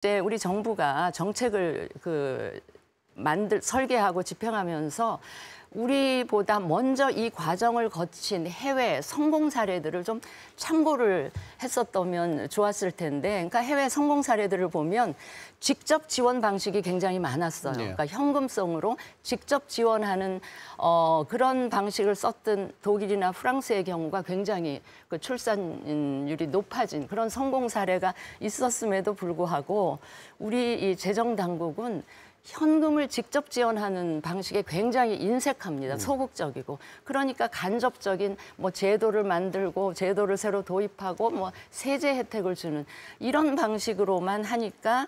이제 우리 정부가 정책을 그 만들 설계하고 집행하면서 우리보다 먼저 이 과정을 거친 해외 성공 사례들을 좀 참고를 했었다면 좋았을 텐데, 그러니까 해외 성공 사례들을 보면 직접 지원 방식이 굉장히 많았어요. 네. 그러니까 현금성으로 직접 지원하는 어, 그런 방식을 썼던 독일이나 프랑스의 경우가 굉장히 그 출산율이 높아진 그런 성공 사례가 있었음에도 불구하고 우리 이 재정 당국은 현금을 직접 지원하는 방식에 굉장히 인색합니다. 음. 소극적이고. 그러니까 간접적인 뭐 제도를 만들고 제도를 새로 도입하고 뭐 세제 혜택을 주는 이런 방식으로만 하니까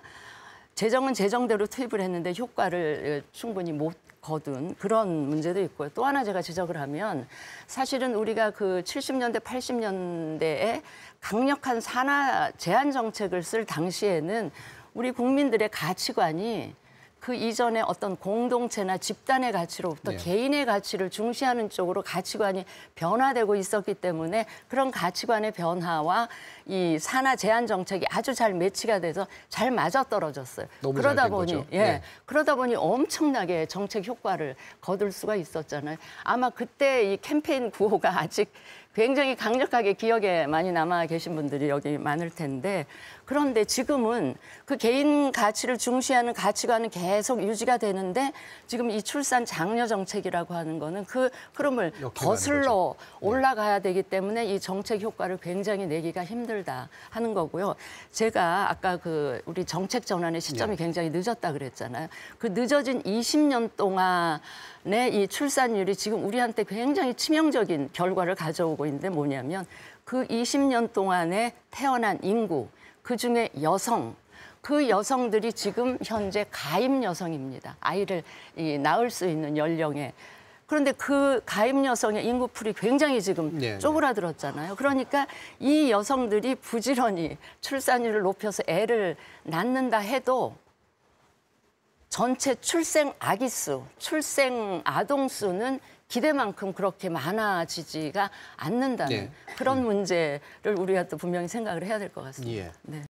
재정은 재정대로 투입을 했는데 효과를 충분히 못 거둔 그런 문제도 있고요. 또 하나 제가 지적을 하면 사실은 우리가 그 70년대, 80년대에 강력한 산하 제한 정책을 쓸 당시에는 우리 국민들의 가치관이 그 이전에 어떤 공동체나 집단의 가치로부터 네. 개인의 가치를 중시하는 쪽으로 가치관이 변화되고 있었기 때문에 그런 가치관의 변화와 이 산하 제한 정책이 아주 잘 매치가 돼서 잘 맞아떨어졌어요. 그러다 보니 거죠. 예. 네. 그러다 보니 엄청나게 정책 효과를 거둘 수가 있었잖아요. 아마 그때 이 캠페인 구호가 아직 굉장히 강력하게 기억에 많이 남아 계신 분들이 여기 많을 텐데 그런데 지금은 그 개인 가치를 중시하는 가치관은 계속 계속 유지가 되는데 지금 이 출산 장려 정책이라고 하는 거는 그 흐름을 거슬러 네. 올라가야 되기 때문에 이 정책 효과를 굉장히 내기가 힘들다 하는 거고요. 제가 아까 그 우리 정책 전환의 시점이 네. 굉장히 늦었다 그랬잖아요. 그 늦어진 20년 동안의 이 출산율이 지금 우리한테 굉장히 치명적인 결과를 가져오고 있는데 뭐냐면 그 20년 동안에 태어난 인구, 그 중에 여성, 그 여성들이 지금 현재 가임 여성입니다. 아이를 이, 낳을 수 있는 연령에. 그런데 그 가임 여성의 인구풀이 굉장히 지금 네, 네, 쪼그라들었잖아요. 그러니까 이 여성들이 부지런히 출산율을 높여서 애를 낳는다 해도 전체 출생 아기 수, 출생 아동 수는 기대만큼 그렇게 많아지지가 않는다는 네. 그런 문제를 우리가 또 분명히 생각을 해야 될 것 같습니다. 예. 네.